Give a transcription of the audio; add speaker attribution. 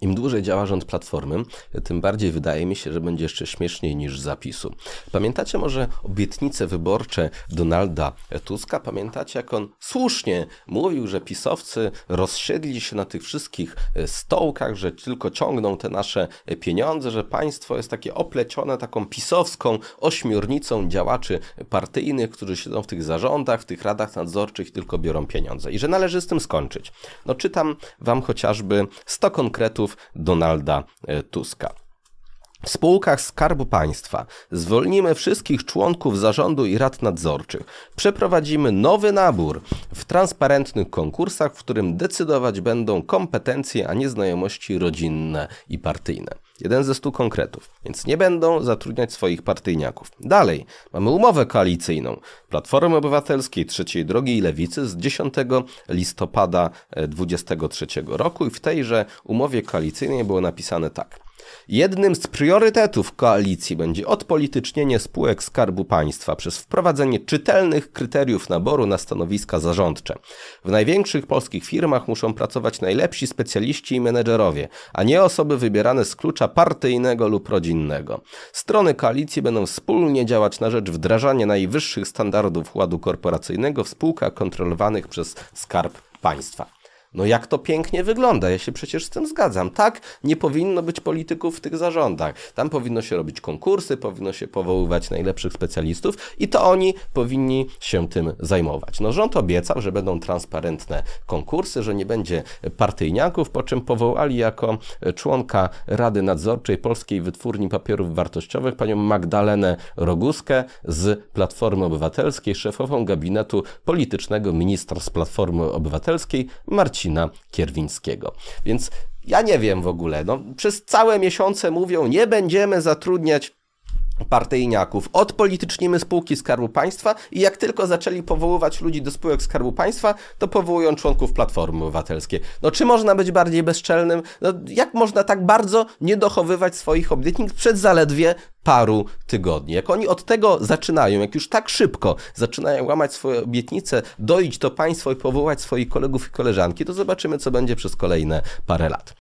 Speaker 1: Im dłużej działa rząd Platformy, tym bardziej wydaje mi się, że będzie jeszcze śmieszniej niż zapisu. Pamiętacie może obietnice wyborcze Donalda Tuska? Pamiętacie, jak on słusznie mówił, że pisowcy rozsiedli się na tych wszystkich e, stołkach, że tylko ciągną te nasze e, pieniądze, że państwo jest takie oplecione taką pisowską ośmiornicą działaczy partyjnych, którzy siedzą w tych zarządach, w tych radach nadzorczych, tylko biorą pieniądze i że należy z tym skończyć. No czytam wam chociażby 100 konkretów Donalda e, Tuska. W spółkach Skarbu Państwa zwolnimy wszystkich członków zarządu i rad nadzorczych. Przeprowadzimy nowy nabór w transparentnych konkursach, w którym decydować będą kompetencje, a nie znajomości rodzinne i partyjne. Jeden ze stu konkretów, więc nie będą zatrudniać swoich partyjniaków. Dalej, mamy umowę koalicyjną Platformy Obywatelskiej, Trzeciej Drogi i Lewicy z 10 listopada 2023 e, roku i w tejże umowie koalicyjnej było napisane tak. Jednym z priorytetów koalicji będzie odpolitycznienie spółek Skarbu Państwa przez wprowadzenie czytelnych kryteriów naboru na stanowiska zarządcze. W największych polskich firmach muszą pracować najlepsi specjaliści i menedżerowie, a nie osoby wybierane z klucza partyjnego lub rodzinnego. Strony koalicji będą wspólnie działać na rzecz wdrażania najwyższych standardów ładu korporacyjnego w spółkach kontrolowanych przez Skarb Państwa. No jak to pięknie wygląda, ja się przecież z tym zgadzam. Tak, nie powinno być polityków w tych zarządach. Tam powinno się robić konkursy, powinno się powoływać najlepszych specjalistów i to oni powinni się tym zajmować. No rząd obiecał, że będą transparentne konkursy, że nie będzie partyjniaków, po czym powołali jako członka Rady Nadzorczej Polskiej Wytwórni Papierów Wartościowych panią Magdalenę Roguskę z Platformy Obywatelskiej, szefową gabinetu politycznego ministra z Platformy Obywatelskiej Marcin Marcina Kierwińskiego. Więc ja nie wiem w ogóle, no, przez całe miesiące mówią, nie będziemy zatrudniać partyjniaków. Odpolitycznimy spółki Skarbu Państwa i jak tylko zaczęli powoływać ludzi do spółek Skarbu Państwa, to powołują członków Platformy Obywatelskiej. No czy można być bardziej bezczelnym? No, jak można tak bardzo nie dochowywać swoich obietnic przed zaledwie paru tygodni. Jak oni od tego zaczynają, jak już tak szybko zaczynają łamać swoje obietnice, doić to państwo i powołać swoich kolegów i koleżanki, to zobaczymy, co będzie przez kolejne parę lat.